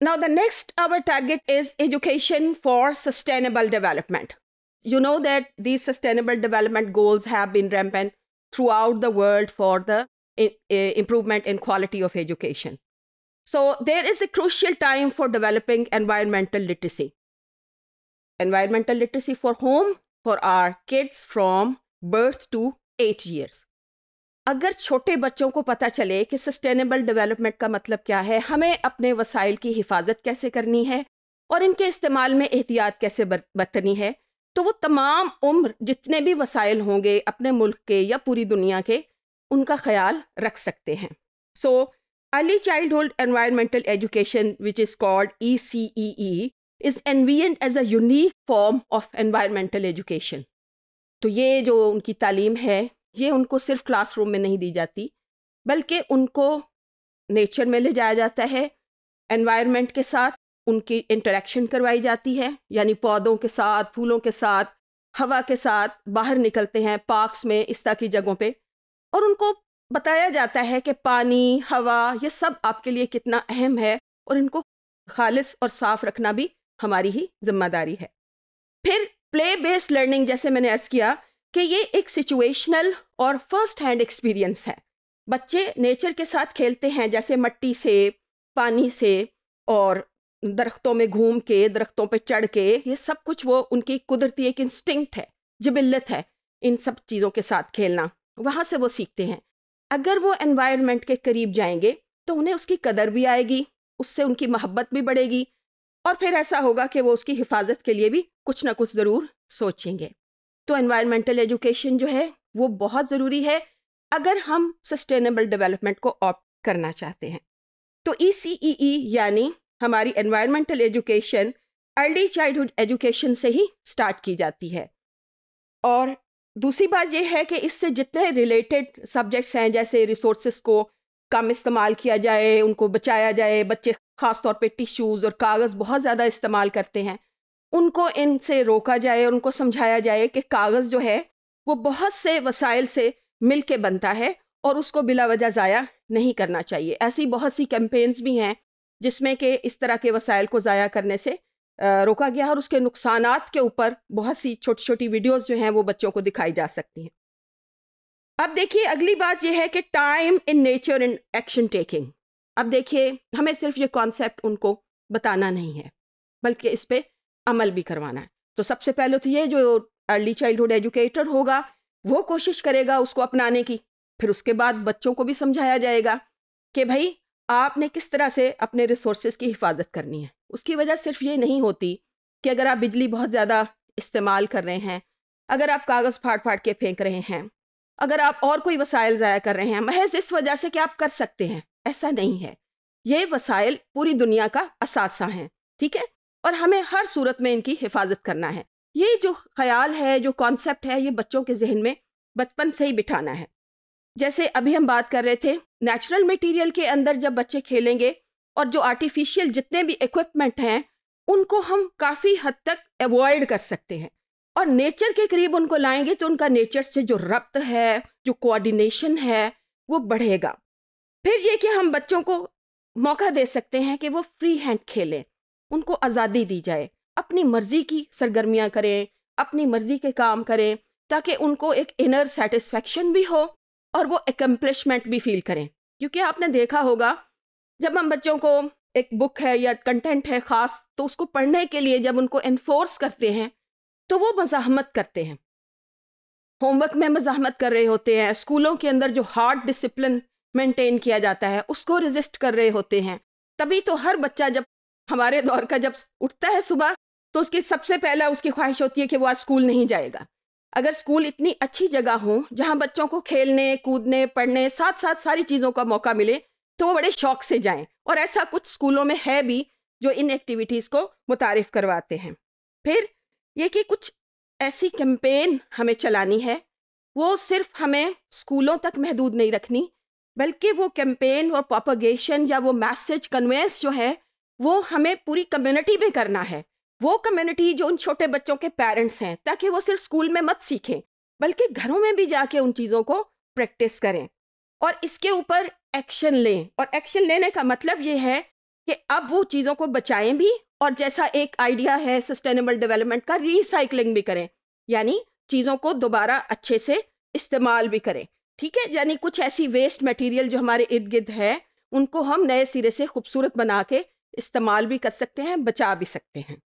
Now, the next our target is education for sustainable development. You know that these sustainable development goals have been rampant throughout the world for the improvement in quality of education. So there is a crucial time for developing environmental literacy. Environmental literacy for whom? For our kids from birth to 8 years. अगर छोटे बच्चों को पता चले कि sustainable development का मतलब क्या है हमें अपने वसाइल की हिफाजत कैसे करनी है और इनके इस्तेमाल में एहतियात कैसे बरतनी है तो वो तमाम उम्र जितने भी वसाइल होंगे अपने मुल्क के या पूरी दुनिया के उनका ख्याल रख सकते हैं so early childhood environmental education which is called E C E E is envisioned as a unique form of environmental education तो ये जो उनकी तालीम है ये उनको सिर्फ क्लासरूम में नहीं दी जाती बल्कि उनको नेचर में ले जाया जाता है एनवायरनमेंट के साथ उनकी इंटरेक्शन करवाई जाती है यानी पौधों के साथ फूलों के साथ हवा के साथ बाहर निकलते हैं पार्क्स में इस तरह की जगहों पे और उनको बताया जाता है कि पानी हवा ये सब आपके लिए कितना अहम है और इनको खालिस और साफ रखना भी हमारी ही जिम्मेदारी है फिर प्ले बेस्ड लर्निंग जैसे मैंने अर्ज़ किया कि ये एक सिचुएशनल और फर्स्ट हैंड एक्सपीरियंस है बच्चे नेचर के साथ खेलते हैं जैसे मट्टी से पानी से और दरख्तों में घूम के दरख्तों पे चढ़ के ये सब कुछ वो उनकी कुदरती एक इंस्टिंक्ट है जबिल्लत है इन सब चीज़ों के साथ खेलना वहाँ से वो सीखते हैं अगर वो एनवायरनमेंट के करीब जाएंगे तो उन्हें उसकी कदर भी आएगी उससे उनकी मोहब्बत भी बढ़ेगी और फिर ऐसा होगा कि वो उसकी हिफाजत के लिए भी कुछ ना कुछ ज़रूर सोचेंगे तो एनवायरमेंटल एजुकेशन जो है वो बहुत ज़रूरी है अगर हम सस्टेनेबल डेवलपमेंट को ऑप्ट करना चाहते हैं तो ई e e e यानी हमारी environmental education early childhood education से ही स्टार्ट की जाती है और दूसरी बात यह है कि इससे जितने रिलेटेड सब्जेक्ट्स हैं जैसे रिसोर्स को कम इस्तेमाल किया जाए उनको बचाया जाए बच्चे ख़ास तौर पे टिश्यूज़ और कागज़ बहुत ज़्यादा इस्तेमाल करते हैं उनको इनसे रोका जाए उनको समझाया जाए कि कागज़ जो है वो बहुत से वसाइल से मिल के बनता है और उसको बिला वजह ज़ाया नहीं करना चाहिए ऐसी बहुत सी कैंपेन्स भी हैं जिसमें कि इस तरह के वसाइल को ज़ाया करने से रोका गया और उसके नुकसान के ऊपर बहुत सी छोटी छोटी वीडियोज़ जो हैं वो बच्चों को दिखाई जा सकती हैं अब देखिए अगली बात यह है कि time in nature in action taking अब देखिए हमें सिर्फ ये कॉन्सेप्ट उनको बताना नहीं है बल्कि इस पर अमल भी करवाना है तो सबसे पहले तो ये जो अर्ली चाइल्डहुड एजुकेटर होगा वो कोशिश करेगा उसको अपनाने की फिर उसके बाद बच्चों को भी समझाया जाएगा कि भाई आपने किस तरह से अपने रिसोर्स की हिफाजत करनी है उसकी वजह सिर्फ ये नहीं होती कि अगर आप बिजली बहुत ज़्यादा इस्तेमाल कर रहे हैं अगर आप कागज़ फाड़ फाड़ के फेंक रहे हैं अगर आप और कोई वसायल ज़ाया कर रहे हैं महज इस वजह से कि आप कर सकते हैं ऐसा नहीं है ये वसायल पूरी दुनिया का असासा हैं ठीक है और हमें हर सूरत में इनकी हिफाजत करना है ये जो ख्याल है जो कॉन्सेप्ट है ये बच्चों के जहन में बचपन से ही बिठाना है जैसे अभी हम बात कर रहे थे नेचुरल मटेरियल के अंदर जब बच्चे खेलेंगे और जो आर्टिफिशियल जितने भी इक्विपमेंट हैं उनको हम काफ़ी हद तक अवॉइड कर सकते हैं और नेचर के करीब उनको लाएंगे तो उनका नेचर से जो रब्त है जो कोऑर्डिनेशन है वो बढ़ेगा फिर ये कि हम बच्चों को मौका दे सकते हैं कि वो फ्री हैंड खेलें उनको आज़ादी दी जाए अपनी मर्ज़ी की सरगर्मियाँ करें अपनी मर्ज़ी के काम करें ताकि उनको एक इनर सेटिस्फेक्शन भी हो और वो एकम्पलिशमेंट भी फील करें क्योंकि आपने देखा होगा जब हम बच्चों को एक बुक है या कंटेंट है ख़ास तो उसको पढ़ने के लिए जब उनको इन्फोर्स करते हैं तो वो मज़ाहमत करते हैं होमवर्क में मज़ाहमत कर रहे होते हैं स्कूलों के अंदर जो हार्ड डिसिप्लिन मेंटेन किया जाता है उसको रिजिस्ट कर रहे होते हैं तभी तो हर बच्चा जब हमारे दौर का जब उठता है सुबह तो उसकी सबसे पहला उसकी ख्वाहिश होती है कि वो आज स्कूल नहीं जाएगा अगर स्कूल इतनी अच्छी जगह हो जहाँ बच्चों को खेलने कूदने पढ़ने साथ साथ सारी चीज़ों का मौका मिले तो वो बड़े शौक से जाएं और ऐसा कुछ स्कूलों में है भी जो इन एक्टिविटीज़ को मुतारफ़ करवाते हैं फिर ये कि कुछ ऐसी कैंपेन हमें चलानी है वो सिर्फ हमें स्कूलों तक महदूद नहीं रखनी बल्कि वो कैंपेन और प्रोपगेशन या वो मैसेज कन्वेंस जो है वो हमें पूरी कम्युनिटी में करना है वो कम्युनिटी जो उन छोटे बच्चों के पेरेंट्स हैं ताकि वो सिर्फ स्कूल में मत सीखें बल्कि घरों में भी जाके उन चीज़ों को प्रैक्टिस करें और इसके ऊपर एक्शन लें और एक्शन लेने का मतलब ये है कि अब वो चीज़ों को बचाएं भी और जैसा एक आइडिया है सस्टेनेबल डेवलपमेंट का रिसाइकलिंग भी करें यानी चीज़ों को दोबारा अच्छे से इस्तेमाल भी करें ठीक है यानी कुछ ऐसी वेस्ट मटेरियल जो हमारे इर्द गिर्द है उनको हम नए सिरे से खूबसूरत बना के इस्तेमाल भी कर सकते हैं बचा भी सकते हैं